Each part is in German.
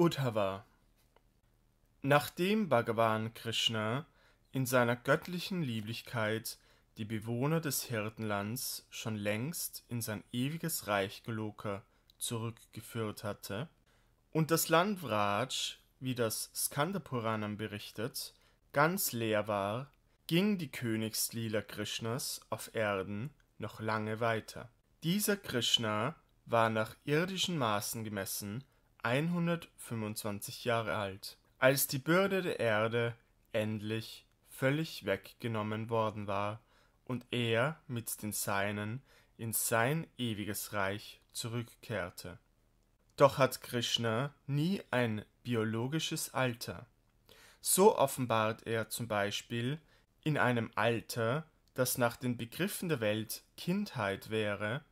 Uddhava Nachdem Bhagavan Krishna in seiner göttlichen Lieblichkeit die Bewohner des Hirtenlands schon längst in sein ewiges Reich Goloka zurückgeführt hatte und das Land Vraj, wie das Skandapuranam berichtet, ganz leer war, ging die Königslila Krishnas auf Erden noch lange weiter. Dieser Krishna war nach irdischen Maßen gemessen 125 Jahre alt, als die Bürde der Erde endlich völlig weggenommen worden war und er mit den Seinen in sein ewiges Reich zurückkehrte. Doch hat Krishna nie ein biologisches Alter. So offenbart er zum Beispiel in einem Alter, das nach den Begriffen der Welt Kindheit wäre,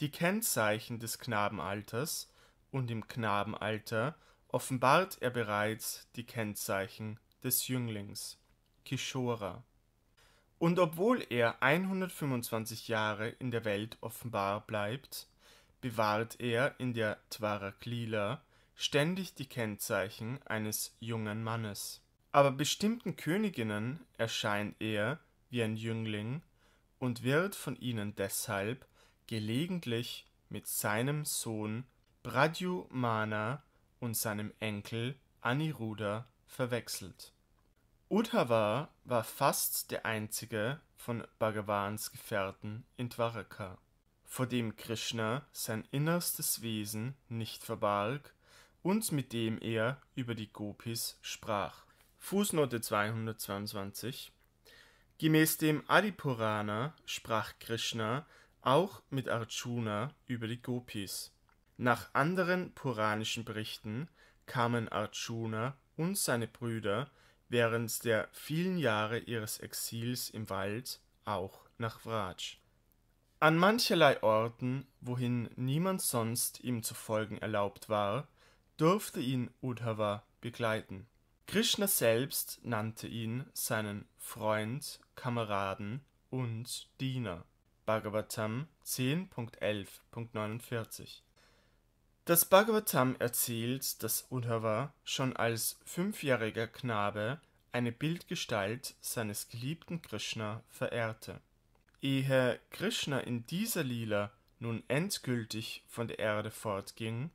die Kennzeichen des Knabenalters und im Knabenalter offenbart er bereits die Kennzeichen des Jünglings (Kishora). Und obwohl er 125 Jahre in der Welt offenbar bleibt, bewahrt er in der Twaraklila ständig die Kennzeichen eines jungen Mannes. Aber bestimmten Königinnen erscheint er wie ein Jüngling und wird von ihnen deshalb gelegentlich mit seinem Sohn Pradyumana und seinem Enkel Aniruddha verwechselt. Uddhava war fast der einzige von Bhagavans Gefährten in Dwaraka, vor dem Krishna sein innerstes Wesen nicht verbarg und mit dem er über die Gopis sprach. Fußnote 222 Gemäß dem Adipurana sprach Krishna auch mit Arjuna über die Gopis. Nach anderen puranischen Berichten kamen Arjuna und seine Brüder während der vielen Jahre ihres Exils im Wald auch nach Vraj. An mancherlei Orten, wohin niemand sonst ihm zu folgen erlaubt war, durfte ihn Uddhava begleiten. Krishna selbst nannte ihn seinen Freund, Kameraden und Diener. Bhagavatam 10.11.49 das Bhagavatam erzählt, dass Uddhava schon als fünfjähriger Knabe eine Bildgestalt seines geliebten Krishna verehrte. Ehe Krishna in dieser Lila nun endgültig von der Erde fortging,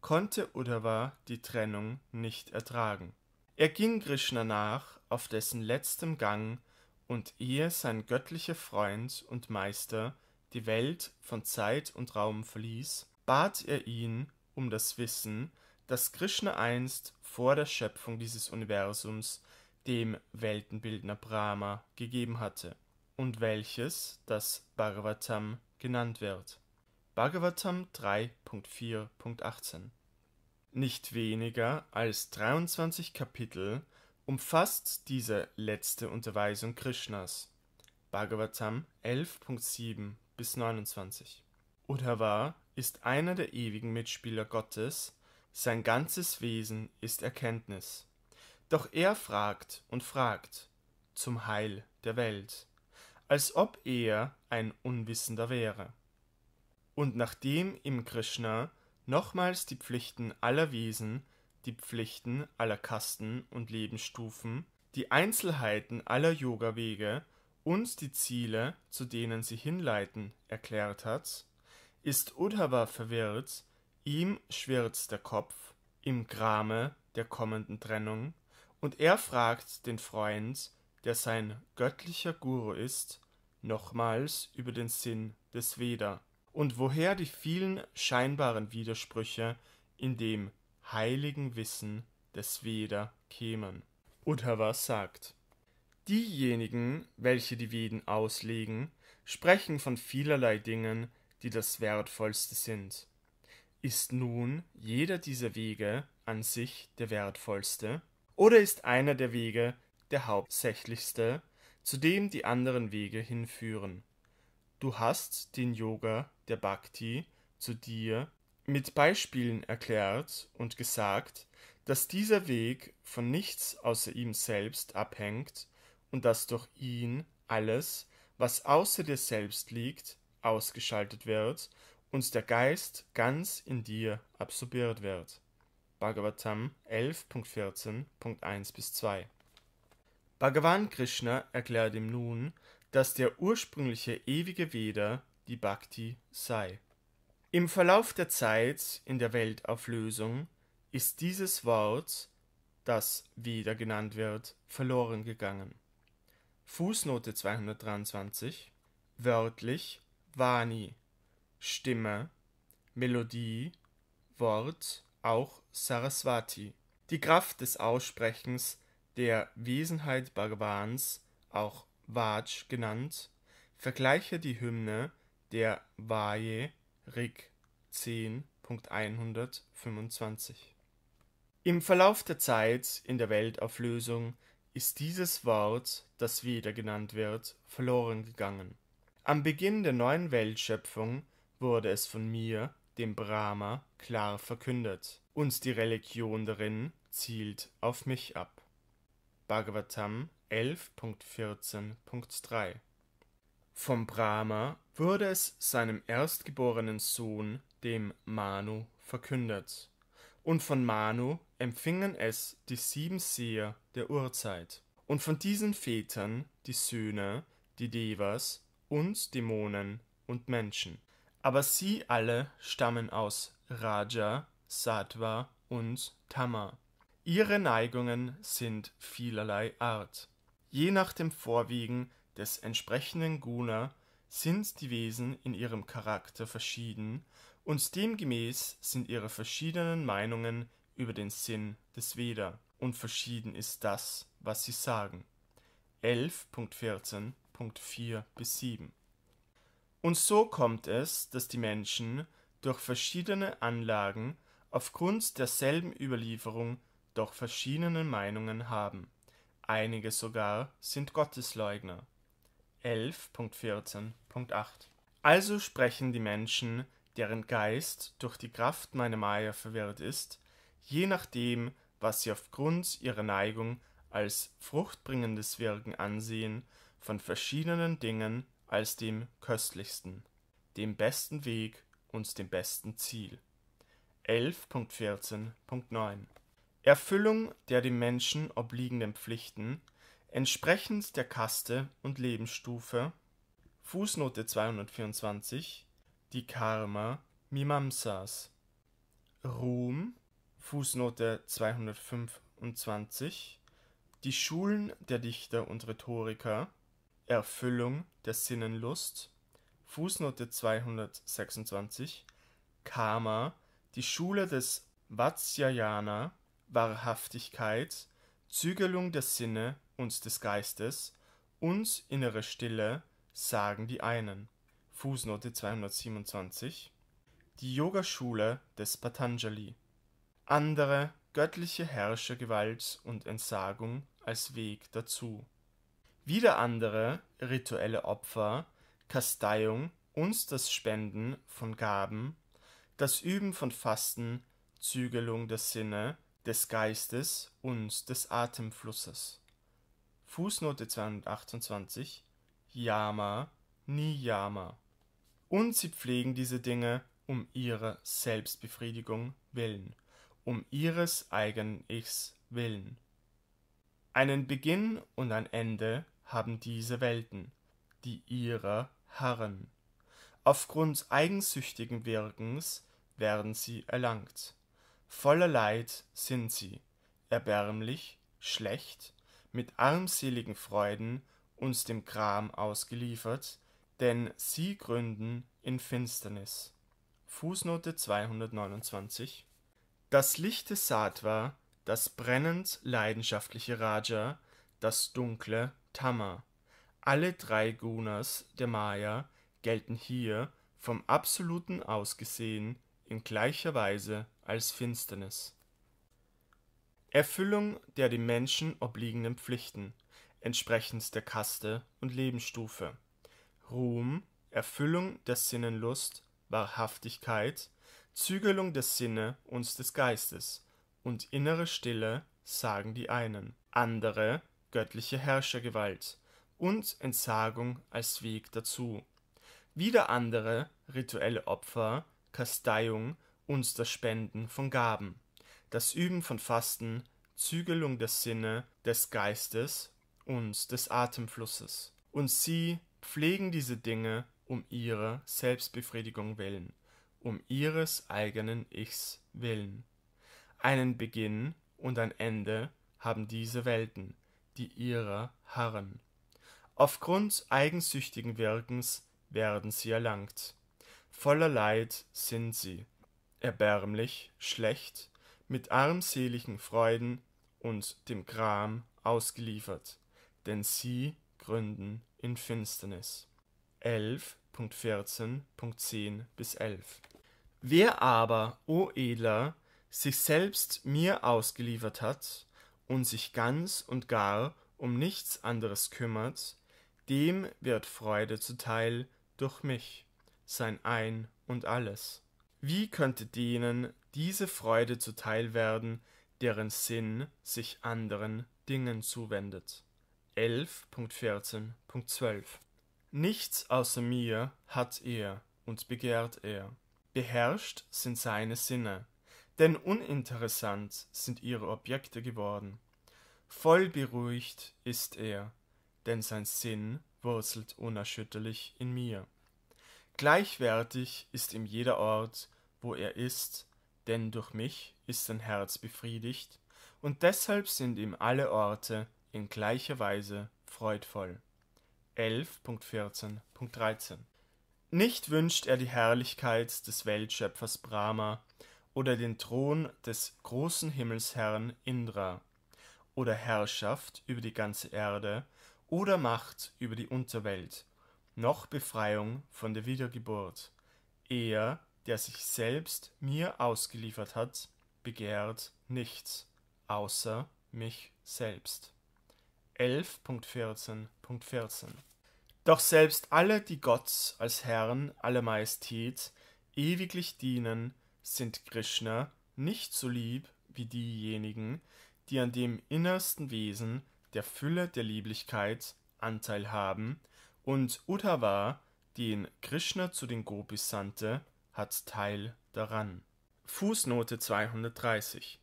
konnte Uddhava die Trennung nicht ertragen. Er ging Krishna nach auf dessen letztem Gang und ehe sein göttlicher Freund und Meister die Welt von Zeit und Raum verließ, bat er ihn um das Wissen, dass Krishna einst vor der Schöpfung dieses Universums dem Weltenbildner Brahma gegeben hatte und welches das Bhagavatam genannt wird. Bhagavatam 3.4.18 Nicht weniger als 23 Kapitel umfasst diese letzte Unterweisung Krishnas. Bhagavatam 11.7 bis 29. Oder war ist einer der ewigen Mitspieler Gottes, sein ganzes Wesen ist Erkenntnis. Doch er fragt und fragt zum Heil der Welt, als ob er ein Unwissender wäre. Und nachdem ihm Krishna nochmals die Pflichten aller Wesen, die Pflichten aller Kasten und Lebensstufen, die Einzelheiten aller Yoga-Wege und die Ziele, zu denen sie hinleiten, erklärt hat, ist Uddhava verwirrt, ihm schwirrt der Kopf im Grame der kommenden Trennung, und er fragt den Freund, der sein göttlicher Guru ist, nochmals über den Sinn des Veda und woher die vielen scheinbaren Widersprüche in dem heiligen Wissen des Veda kämen. Uddhava sagt, Diejenigen, welche die Veden auslegen, sprechen von vielerlei Dingen, die das Wertvollste sind. Ist nun jeder dieser Wege an sich der wertvollste, oder ist einer der Wege der hauptsächlichste, zu dem die anderen Wege hinführen? Du hast den Yoga der Bhakti zu dir mit Beispielen erklärt und gesagt, dass dieser Weg von nichts außer ihm selbst abhängt und dass durch ihn alles, was außer dir selbst liegt, ausgeschaltet wird und der Geist ganz in dir absorbiert wird. Bhagavatam 11.14.1 bis 2 Bhagavan Krishna erklärt ihm nun, dass der ursprüngliche ewige Veda die Bhakti sei. Im Verlauf der Zeit in der Weltauflösung ist dieses Wort, das Veda genannt wird, verloren gegangen. Fußnote 223 Wörtlich Vani Stimme, Melodie, Wort, auch Saraswati. Die Kraft des Aussprechens der Wesenheit Bhagavans, auch Vaj genannt, vergleiche die Hymne der Vaje Rig 10.125. Im Verlauf der Zeit in der Weltauflösung ist dieses Wort, das Veda genannt wird, verloren gegangen am Beginn der neuen Weltschöpfung wurde es von mir, dem Brahma, klar verkündet, und die Religion darin zielt auf mich ab. Bhagavatam 11.14.3 Vom Brahma wurde es seinem erstgeborenen Sohn, dem Manu, verkündet, und von Manu empfingen es die sieben Seher der Urzeit, und von diesen Vätern die Söhne, die Devas uns Dämonen und Menschen. Aber sie alle stammen aus Raja, Sattva und Tama. Ihre Neigungen sind vielerlei Art. Je nach dem Vorwiegen des entsprechenden Guna sind die Wesen in ihrem Charakter verschieden und demgemäß sind ihre verschiedenen Meinungen über den Sinn des Veda und verschieden ist das, was sie sagen. 11.14 4 bis 7. Und so kommt es, dass die Menschen durch verschiedene Anlagen aufgrund derselben Überlieferung doch verschiedene Meinungen haben. Einige sogar sind Gottesleugner. 11.14.8 Also sprechen die Menschen, deren Geist durch die Kraft meiner Maya verwirrt ist, je nachdem, was sie aufgrund ihrer Neigung als fruchtbringendes Wirken ansehen, von verschiedenen Dingen als dem köstlichsten, dem besten Weg und dem besten Ziel. 11.14.9 Erfüllung der dem Menschen obliegenden Pflichten entsprechend der Kaste und Lebensstufe Fußnote 224 Die Karma Mimamsas Ruhm Fußnote 225 Die Schulen der Dichter und Rhetoriker Erfüllung der Sinnenlust, Fußnote 226, Karma, die Schule des Vatsyayana, Wahrhaftigkeit, Zügelung der Sinne und des Geistes und innere Stille, sagen die einen. Fußnote 227. Die Yogaschule des Patanjali. Andere göttliche Herrschergewalt und Entsagung als Weg dazu. Wieder andere rituelle Opfer, Kasteiung uns das Spenden von Gaben, das Üben von Fasten, Zügelung der Sinne, des Geistes und des Atemflusses. Fußnote 228 Yama, Niyama. Und sie pflegen diese Dinge um ihrer Selbstbefriedigung willen, um ihres eigenen Ichs willen. Einen Beginn und ein Ende haben diese Welten, die ihrer harren. Aufgrund eigensüchtigen Wirkens werden sie erlangt. Voller Leid sind sie, erbärmlich, schlecht, mit armseligen Freuden und dem Gram ausgeliefert, denn sie gründen in Finsternis. Fußnote 229 Das lichte des Sattva, das brennend leidenschaftliche Raja, das dunkle Tama. Alle drei Gunas der Maya gelten hier, vom Absoluten ausgesehen in gleicher Weise als Finsternis. Erfüllung der dem Menschen obliegenden Pflichten, entsprechend der Kaste und Lebensstufe. Ruhm, Erfüllung der Sinnenlust, Wahrhaftigkeit, Zügelung der Sinne und des Geistes und innere Stille sagen die einen. Andere göttliche Herrschergewalt und Entsagung als Weg dazu. Wieder andere rituelle Opfer, Kasteiung und das Spenden von Gaben, das Üben von Fasten, Zügelung der Sinne, des Geistes und des Atemflusses. Und sie pflegen diese Dinge um ihrer Selbstbefriedigung willen, um ihres eigenen Ichs willen. Einen Beginn und ein Ende haben diese Welten, die ihrer harren. Aufgrund eigensüchtigen Wirkens werden sie erlangt. Voller Leid sind sie, erbärmlich, schlecht, mit armseligen Freuden und dem Gram ausgeliefert, denn sie gründen in Finsternis. 11.14.10 bis 11 Wer aber, o Edler, sich selbst mir ausgeliefert hat, und sich ganz und gar um nichts anderes kümmert, dem wird Freude zuteil durch mich, sein Ein und alles. Wie könnte denen diese Freude zuteil werden, deren Sinn sich anderen Dingen zuwendet? 11.14.12 Nichts außer mir hat er und begehrt er. Beherrscht sind seine Sinne, denn uninteressant sind ihre Objekte geworden. Voll beruhigt ist er, denn sein Sinn wurzelt unerschütterlich in mir. Gleichwertig ist ihm jeder Ort, wo er ist, denn durch mich ist sein Herz befriedigt, und deshalb sind ihm alle Orte in gleicher Weise freudvoll. 11.14.13 Nicht wünscht er die Herrlichkeit des Weltschöpfers Brahma, oder den Thron des großen Himmelsherrn Indra oder Herrschaft über die ganze Erde oder Macht über die Unterwelt, noch Befreiung von der Wiedergeburt. Er, der sich selbst mir ausgeliefert hat, begehrt nichts, außer mich selbst. 11.14.14 Doch selbst alle, die Gott als Herrn aller Majestät ewiglich dienen, sind Krishna nicht so lieb wie diejenigen, die an dem innersten Wesen der Fülle der Lieblichkeit Anteil haben, und Uddhava, den Krishna zu den Gopis sandte, hat Teil daran. Fußnote 230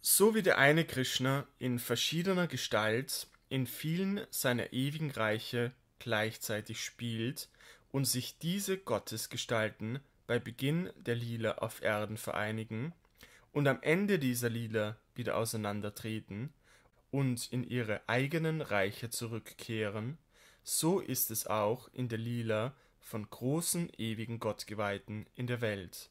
So wie der eine Krishna in verschiedener Gestalt in vielen seiner ewigen Reiche gleichzeitig spielt und sich diese Gottesgestalten bei Beginn der Lila auf Erden vereinigen und am Ende dieser Lila wieder auseinandertreten und in ihre eigenen Reiche zurückkehren, so ist es auch in der Lila von großen ewigen Gottgeweihten in der Welt,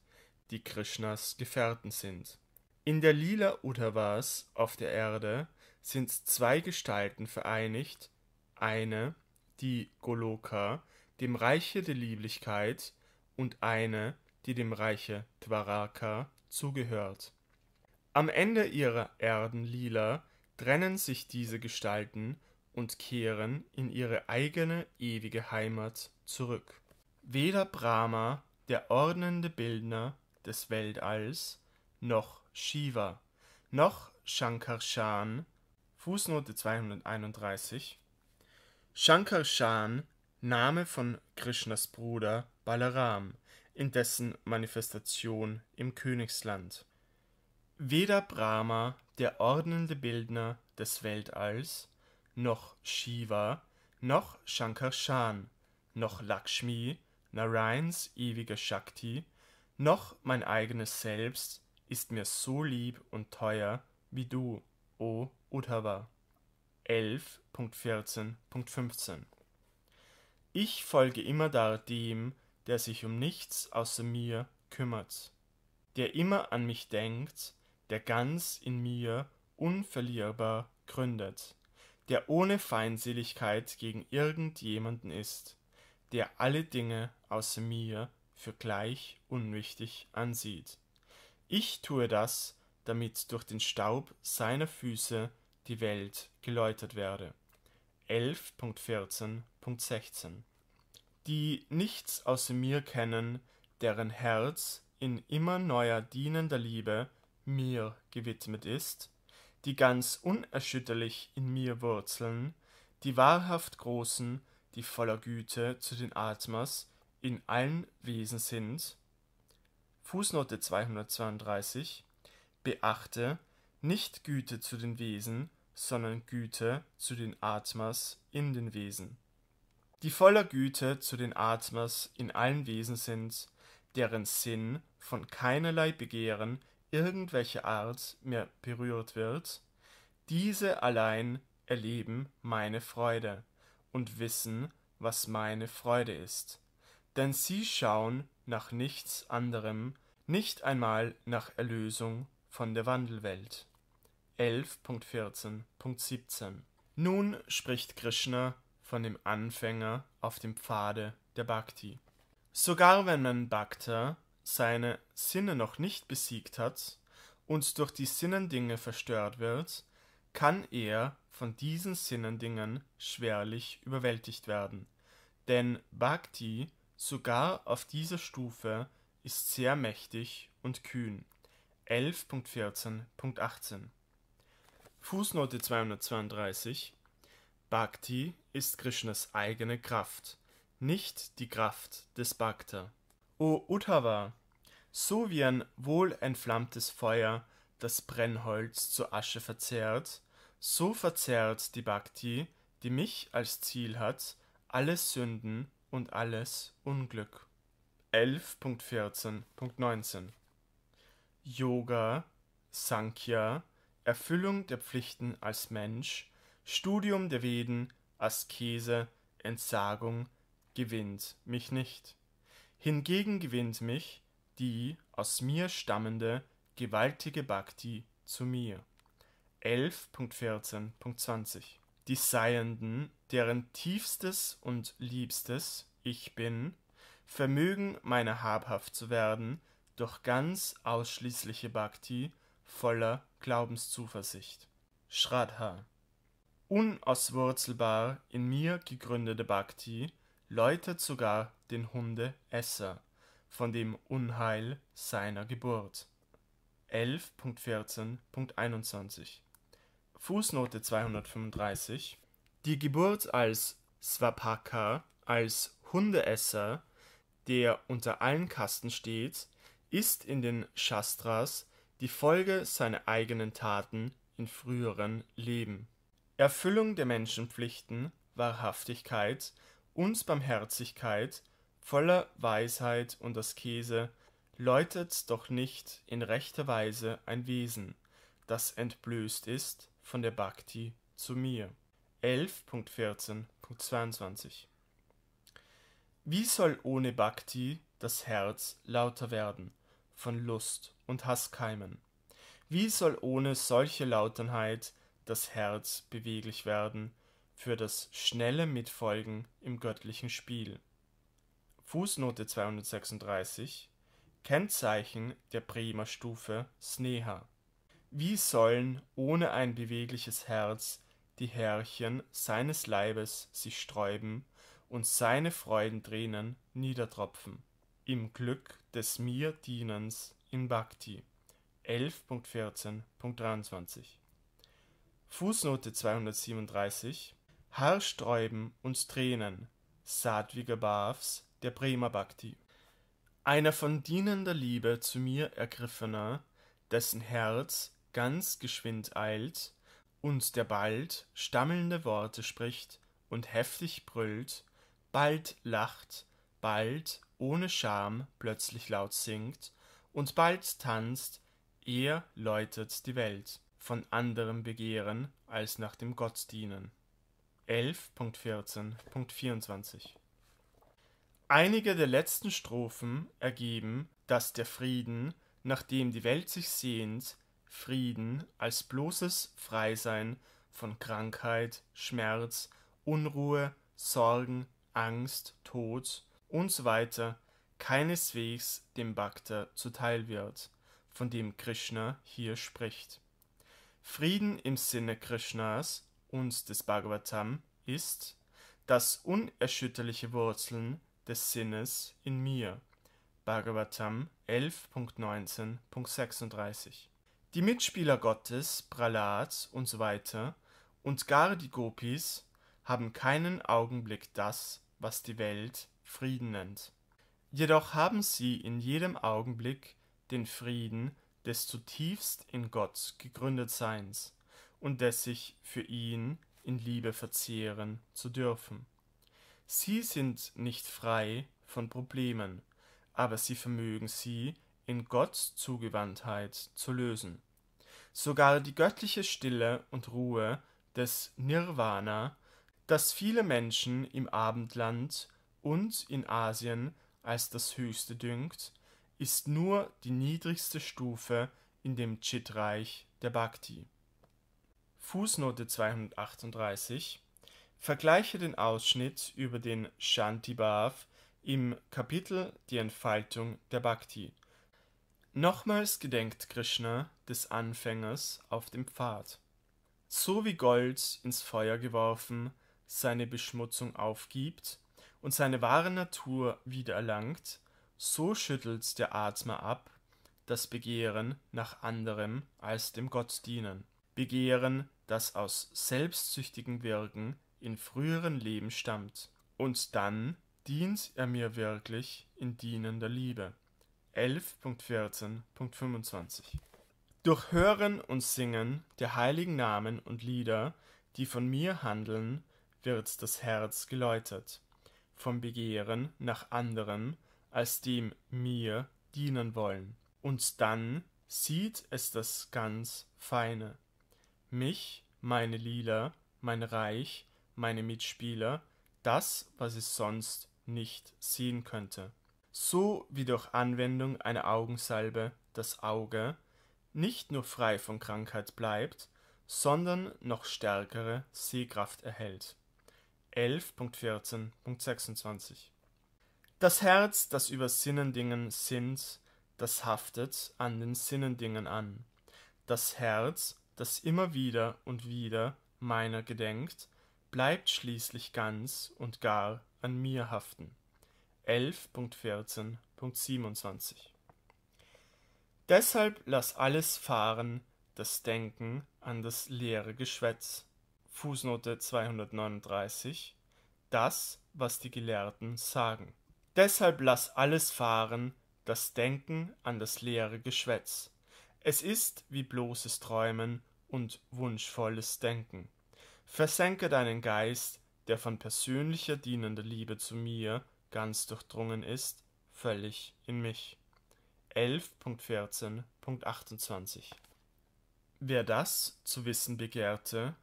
die Krishnas Gefährten sind. In der Lila Uttavas auf der Erde sind zwei Gestalten vereinigt, eine, die Goloka, dem Reiche der Lieblichkeit, und eine, die dem Reiche Dwaraka zugehört. Am Ende ihrer Erdenlila trennen sich diese Gestalten und kehren in ihre eigene ewige Heimat zurück. Weder Brahma, der ordnende Bildner des Weltalls, noch Shiva, noch Shankarshan, Fußnote 231, Shankarshan Name von Krishnas Bruder Balaram in dessen Manifestation im Königsland. Weder Brahma, der ordnende Bildner des Weltalls, noch Shiva, noch Shankarshan, noch Lakshmi, Narayans ewige Shakti, noch mein eigenes Selbst ist mir so lieb und teuer wie du, o Uddhava. 11.14.15 ich folge immerdar dem, der sich um nichts außer mir kümmert, der immer an mich denkt, der ganz in mir unverlierbar gründet, der ohne Feindseligkeit gegen irgendjemanden ist, der alle Dinge außer mir für gleich unwichtig ansieht. Ich tue das, damit durch den Staub seiner Füße die Welt geläutert werde. 11.14.16, die nichts außer mir kennen, deren Herz in immer neuer dienender Liebe mir gewidmet ist, die ganz unerschütterlich in mir wurzeln, die wahrhaft großen, die voller Güte zu den Atmas in allen Wesen sind. Fußnote 232 Beachte, nicht Güte zu den Wesen, sondern Güte zu den Atmas in den Wesen. Die voller Güte zu den Atmas in allen Wesen sind, deren Sinn von keinerlei Begehren irgendwelcher Art mehr berührt wird, diese allein erleben meine Freude und wissen, was meine Freude ist. Denn sie schauen nach nichts anderem, nicht einmal nach Erlösung von der Wandelwelt. 11.14.17 Nun spricht Krishna von dem Anfänger auf dem Pfade der Bhakti. Sogar wenn man Bhakta seine Sinne noch nicht besiegt hat und durch die Sinnendinge verstört wird, kann er von diesen Sinnendingen schwerlich überwältigt werden. Denn Bhakti sogar auf dieser Stufe ist sehr mächtig und kühn. 11.14.18 Fußnote 232: Bhakti ist Krishnas eigene Kraft, nicht die Kraft des Bhakta. O Uddhava! So wie ein wohl entflammtes Feuer das Brennholz zur Asche verzehrt, so verzehrt die Bhakti, die mich als Ziel hat, alle Sünden und alles Unglück. 11.14.19 Yoga, Sankhya, Erfüllung der Pflichten als Mensch, Studium der Veden, Askese, Entsagung, gewinnt mich nicht. Hingegen gewinnt mich die aus mir stammende gewaltige Bhakti zu mir. 11.14.20 Die Seienden, deren tiefstes und liebstes Ich bin, vermögen meiner habhaft zu werden durch ganz ausschließliche Bhakti voller Glaubenszuversicht. Shraddha. Unauswurzelbar in mir gegründete Bhakti läutet sogar den Hundeesser von dem Unheil seiner Geburt. 11.14.21 Fußnote 235 Die Geburt als Svapaka, als Hundeesser, der unter allen Kasten steht, ist in den Shastras die Folge seiner eigenen Taten in früheren Leben. Erfüllung der Menschenpflichten, Wahrhaftigkeit, und Barmherzigkeit, voller Weisheit und Askese läutet doch nicht in rechter Weise ein Wesen, das entblößt ist von der Bhakti zu mir. 11.14.22 Wie soll ohne Bhakti das Herz lauter werden? von Lust und Hass keimen. Wie soll ohne solche Lauternheit das Herz beweglich werden für das schnelle Mitfolgen im göttlichen Spiel? Fußnote 236 Kennzeichen der Bremer Stufe Sneha. Wie sollen ohne ein bewegliches Herz die Härchen seines Leibes sich sträuben und seine Freudentränen niedertropfen? im Glück des mir Dienens in Bhakti 11.14.23 Fußnote 237 Haarsträuben und Tränen Sadhviga Bhavs der Bremer Bhakti einer von dienender Liebe zu mir ergriffener, dessen Herz ganz geschwind eilt und der bald stammelnde Worte spricht und heftig brüllt, bald lacht, bald ohne Scham plötzlich laut singt und bald tanzt, er läutet die Welt, von anderem Begehren als nach dem Gott dienen. 11.14.24 Einige der letzten Strophen ergeben, dass der Frieden, nach dem die Welt sich sehnt, Frieden als bloßes Freisein von Krankheit, Schmerz, Unruhe, Sorgen, Angst, Tod und so weiter keineswegs dem Bhakta zuteil wird, von dem Krishna hier spricht. Frieden im Sinne Krishnas und des Bhagavatam ist das unerschütterliche Wurzeln des Sinnes in mir. Bhagavatam 11.19.36 Die Mitspieler Gottes, Prahlad und so weiter und gar die Gopis haben keinen Augenblick das, was die Welt Frieden nennt. Jedoch haben sie in jedem Augenblick den Frieden des zutiefst in Gott gegründet Seins und des sich für ihn in Liebe verzehren zu dürfen. Sie sind nicht frei von Problemen, aber sie vermögen sie in Gottes Zugewandtheit zu lösen. Sogar die göttliche Stille und Ruhe des Nirvana, das viele Menschen im Abendland uns in Asien als das Höchste dünkt, ist nur die niedrigste Stufe in dem Chit-Reich der Bhakti. Fußnote 238 Vergleiche den Ausschnitt über den Shanti im Kapitel Die Entfaltung der Bhakti. Nochmals gedenkt Krishna des Anfängers auf dem Pfad. So wie Gold ins Feuer geworfen seine Beschmutzung aufgibt und seine wahre Natur wiedererlangt, so schüttelt der Atmer ab das Begehren nach anderem als dem Gott dienen, Begehren, das aus selbstsüchtigem Wirken in früheren Leben stammt. Und dann dient er mir wirklich in dienender Liebe. 11.14.25 Durch Hören und Singen der heiligen Namen und Lieder, die von mir handeln, wird das Herz geläutert vom Begehren nach anderem als dem mir dienen wollen. Und dann sieht es das ganz Feine. Mich, meine Lila, mein Reich, meine Mitspieler, das, was es sonst nicht sehen könnte. So wie durch Anwendung einer Augensalbe das Auge nicht nur frei von Krankheit bleibt, sondern noch stärkere Sehkraft erhält. 11.14.26 Das Herz, das über Sinnendingen sinnt, das haftet an den Sinnendingen an. Das Herz, das immer wieder und wieder meiner gedenkt, bleibt schließlich ganz und gar an mir haften. 11.14.27 Deshalb lass alles fahren, das Denken an das leere Geschwätz Fußnote 239, das, was die Gelehrten sagen. Deshalb lass alles fahren, das Denken an das leere Geschwätz. Es ist wie bloßes Träumen und wunschvolles Denken. Versenke deinen Geist, der von persönlicher dienender Liebe zu mir ganz durchdrungen ist, völlig in mich. 11.14.28 Wer das zu wissen begehrte,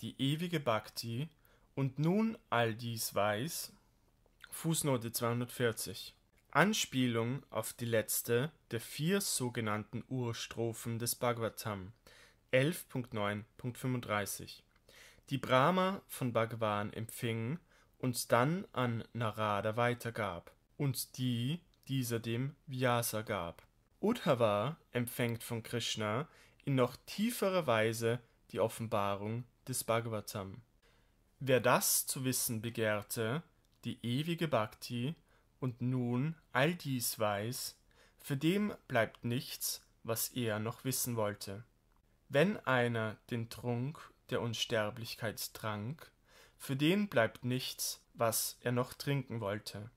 die ewige Bhakti und nun all dies weiß. Fußnote 240. Anspielung auf die letzte der vier sogenannten Urstrophen des Bhagavatam 11.9.35, die Brahma von Bhagavan empfing und dann an Narada weitergab und die dieser dem Vyasa gab. Uddhava empfängt von Krishna in noch tieferer Weise die Offenbarung des Bhagavatam. Wer das zu wissen begehrte, die ewige Bhakti, und nun all dies weiß, für dem bleibt nichts, was er noch wissen wollte. Wenn einer den Trunk der Unsterblichkeit trank, für den bleibt nichts, was er noch trinken wollte.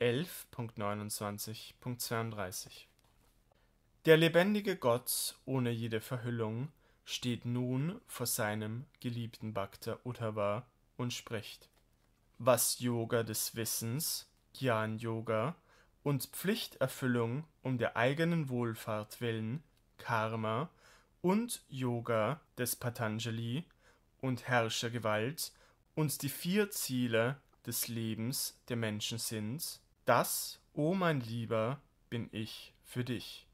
11.29.32 Der lebendige Gott ohne jede Verhüllung steht nun vor seinem geliebten Bhakta Uddhava und spricht. Was Yoga des Wissens, Gyan Yoga und Pflichterfüllung um der eigenen Wohlfahrt willen, Karma und Yoga des Patanjali und Herrschergewalt und die vier Ziele des Lebens der Menschen sind, das, o oh mein Lieber, bin ich für dich.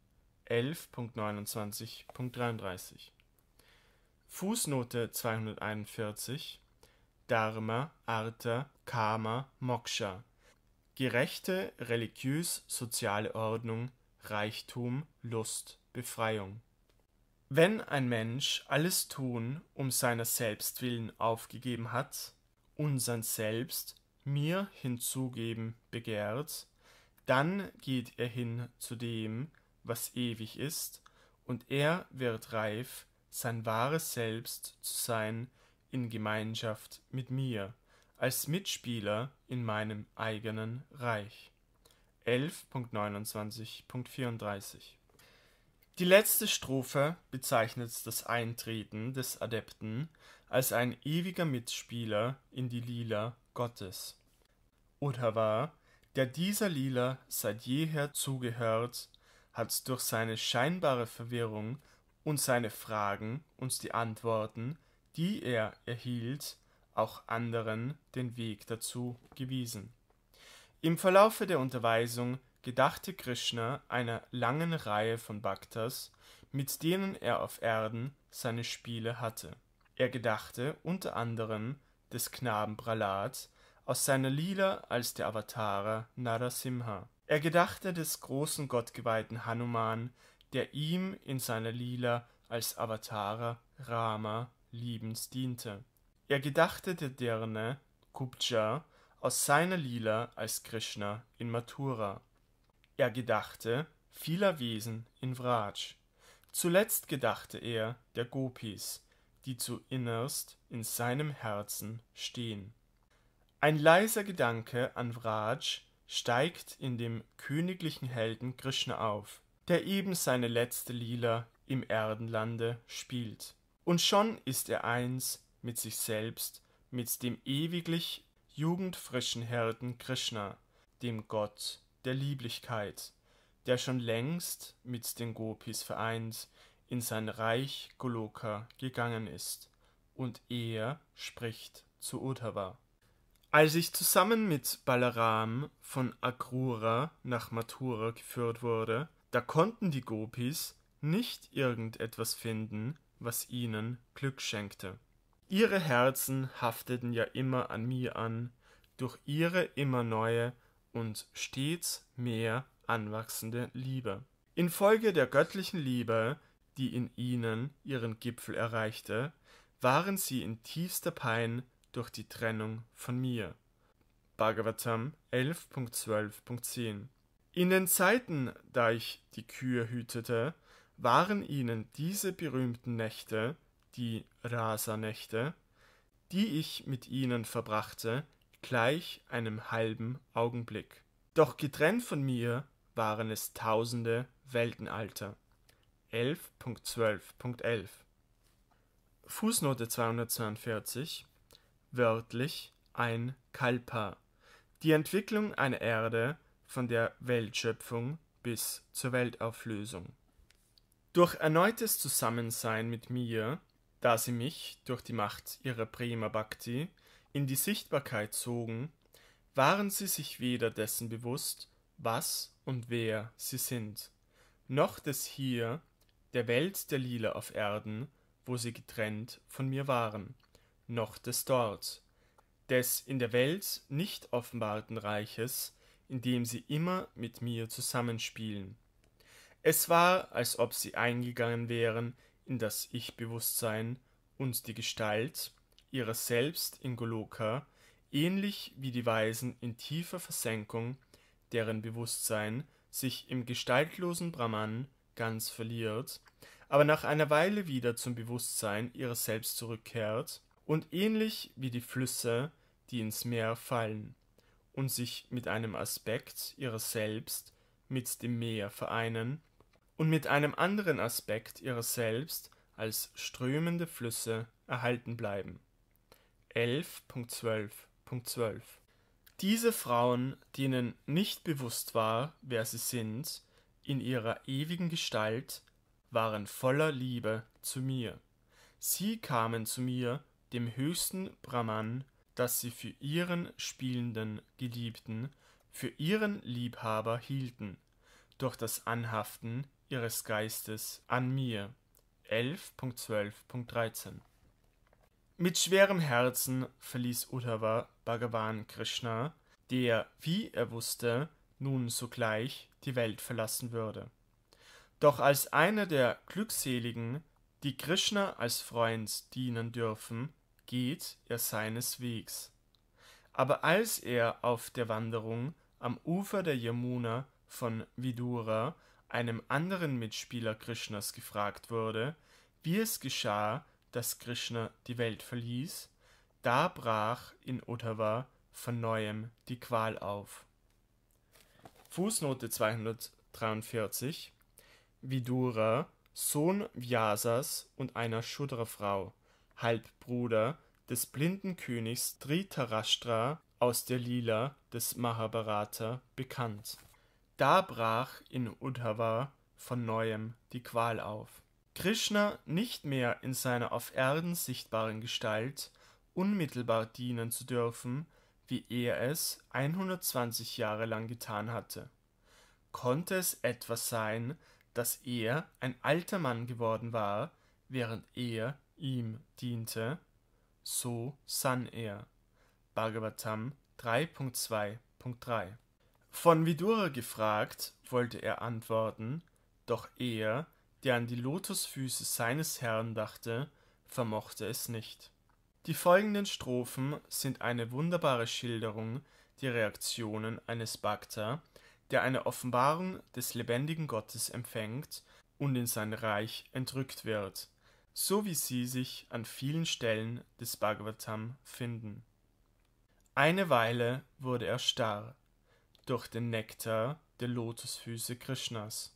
11.29.33 Fußnote 241 Dharma, Artha, Karma, Moksha. Gerechte religiös-soziale Ordnung, Reichtum, Lust, Befreiung. Wenn ein Mensch alles Tun um seiner selbst willen aufgegeben hat, unsern Selbst mir hinzugeben begehrt, dann geht er hin zu dem, was ewig ist, und er wird reif sein wahres Selbst zu sein in Gemeinschaft mit mir, als Mitspieler in meinem eigenen Reich. 11.29.34 Die letzte Strophe bezeichnet das Eintreten des Adepten als ein ewiger Mitspieler in die Lila Gottes. Odhavar, der dieser Lila seit jeher zugehört, hat durch seine scheinbare Verwirrung und seine Fragen und die Antworten, die er erhielt, auch anderen den Weg dazu gewiesen. Im Verlaufe der Unterweisung gedachte Krishna einer langen Reihe von Bhaktas, mit denen er auf Erden seine Spiele hatte. Er gedachte unter anderem des Knaben Prahlad aus seiner Lila als der Avatara Narasimha. Er gedachte des großen gottgeweihten Hanuman, der ihm in seiner Lila als Avatara Rama liebens diente. Er gedachte der Dirne Kubja aus seiner Lila als Krishna in Mathura. Er gedachte vieler Wesen in Vraj. Zuletzt gedachte er der Gopis, die zu innerst in seinem Herzen stehen. Ein leiser Gedanke an Vraj steigt in dem königlichen Helden Krishna auf, der eben seine letzte Lila im Erdenlande spielt. Und schon ist er eins mit sich selbst, mit dem ewiglich jugendfrischen Herden Krishna, dem Gott der Lieblichkeit, der schon längst mit den Gopis vereint in sein Reich Goloka gegangen ist. Und er spricht zu Uddhava. Als ich zusammen mit Balaram von Akrura nach Mathura geführt wurde, da konnten die Gopis nicht irgendetwas finden, was ihnen Glück schenkte. Ihre Herzen hafteten ja immer an mir an, durch ihre immer neue und stets mehr anwachsende Liebe. Infolge der göttlichen Liebe, die in ihnen ihren Gipfel erreichte, waren sie in tiefster Pein durch die Trennung von mir. Bhagavatam 11.12.10 in den Zeiten, da ich die Kühe hütete, waren ihnen diese berühmten Nächte, die Rasernächte, die ich mit ihnen verbrachte, gleich einem halben Augenblick. Doch getrennt von mir waren es tausende Weltenalter. 11.12.11 Fußnote 242 Wörtlich ein Kalpa. Die Entwicklung einer Erde von der Weltschöpfung bis zur Weltauflösung. Durch erneutes Zusammensein mit mir, da sie mich durch die Macht ihrer Prima Bhakti in die Sichtbarkeit zogen, waren sie sich weder dessen bewusst, was und wer sie sind, noch des hier, der Welt der Lila auf Erden, wo sie getrennt von mir waren, noch des dort, des in der Welt nicht offenbarten Reiches, indem sie immer mit mir zusammenspielen. Es war, als ob sie eingegangen wären in das Ich-Bewusstsein und die Gestalt ihrer selbst in Goloka, ähnlich wie die Weisen in tiefer Versenkung, deren Bewusstsein sich im gestaltlosen Brahman ganz verliert, aber nach einer Weile wieder zum Bewusstsein ihrer selbst zurückkehrt und ähnlich wie die Flüsse, die ins Meer fallen und sich mit einem Aspekt ihrer selbst mit dem Meer vereinen und mit einem anderen Aspekt ihrer selbst als strömende Flüsse erhalten bleiben. 11.12.12 Diese Frauen, denen nicht bewusst war, wer sie sind, in ihrer ewigen Gestalt, waren voller Liebe zu mir. Sie kamen zu mir, dem höchsten Brahman, das sie für ihren spielenden Geliebten, für ihren Liebhaber hielten, durch das Anhaften ihres Geistes an mir. 11.12.13 Mit schwerem Herzen verließ Uddhava Bhagavan Krishna, der, wie er wusste, nun sogleich die Welt verlassen würde. Doch als einer der Glückseligen, die Krishna als Freund dienen dürfen, geht er seines Wegs. Aber als er auf der Wanderung am Ufer der Yamuna von Vidura einem anderen Mitspieler Krishnas gefragt wurde, wie es geschah, dass Krishna die Welt verließ, da brach in Uddhava von neuem die Qual auf. Fußnote 243 Vidura, Sohn Vyasas und einer Shudra-Frau, Halbbruder des blinden Königs Dhritarashtra aus der Lila des Mahabharata bekannt. Da brach in Uddhava von neuem die Qual auf. Krishna nicht mehr in seiner auf Erden sichtbaren Gestalt unmittelbar dienen zu dürfen, wie er es 120 Jahre lang getan hatte. Konnte es etwas sein, dass er ein alter Mann geworden war, während er ihm diente, so sann er. Bhagavatam 3.2.3 Von Vidura gefragt, wollte er antworten, doch er, der an die Lotusfüße seines Herrn dachte, vermochte es nicht. Die folgenden Strophen sind eine wunderbare Schilderung der Reaktionen eines Bhakta, der eine Offenbarung des lebendigen Gottes empfängt und in sein Reich entrückt wird so wie sie sich an vielen Stellen des Bhagavatam finden. Eine Weile wurde er starr durch den Nektar der Lotusfüße Krishnas.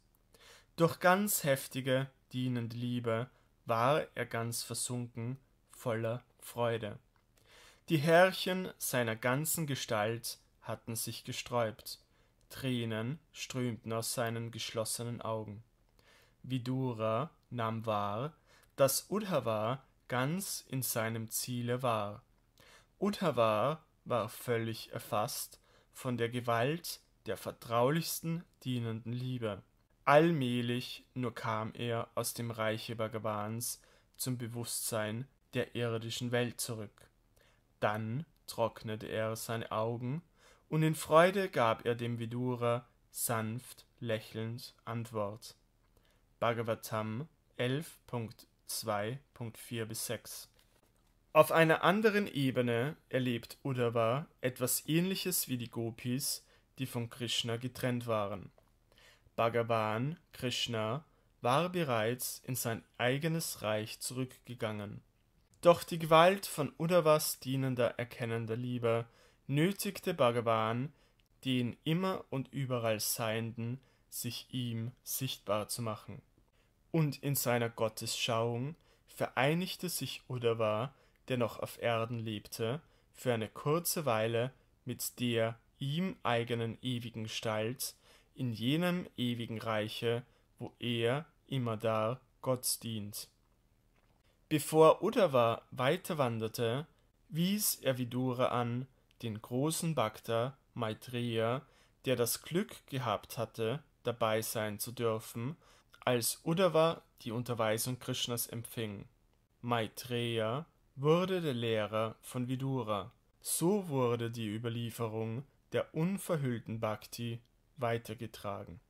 Durch ganz heftige, dienende Liebe war er ganz versunken, voller Freude. Die Härchen seiner ganzen Gestalt hatten sich gesträubt, Tränen strömten aus seinen geschlossenen Augen. Vidura nahm wahr, dass Uddhava ganz in seinem Ziele war. Uddhava war völlig erfasst von der Gewalt der vertraulichsten dienenden Liebe. Allmählich nur kam er aus dem Reiche Bhagavans zum Bewusstsein der irdischen Welt zurück. Dann trocknete er seine Augen und in Freude gab er dem Vidura sanft lächelnd Antwort. Bhagavatam 11.11 2.4 bis 6. Auf einer anderen Ebene erlebt Uddhava etwas ähnliches wie die Gopis, die von Krishna getrennt waren. Bhagavan, Krishna, war bereits in sein eigenes Reich zurückgegangen. Doch die Gewalt von Uddhavas dienender erkennender Liebe nötigte Bhagavan, den immer und überall Seienden, sich ihm sichtbar zu machen und in seiner Gottesschauung vereinigte sich Uddhava, der noch auf Erden lebte, für eine kurze Weile mit der ihm eigenen ewigen Gestalt in jenem ewigen Reiche, wo er immerdar Gott dient. Bevor Uddhava weiterwanderte, wies er Vidura an, den großen Bhakta Maitreya, der das Glück gehabt hatte, dabei sein zu dürfen, als Uddhava die Unterweisung Krishnas empfing (Maitreya) wurde der Lehrer von Vidura. So wurde die Überlieferung der unverhüllten Bhakti weitergetragen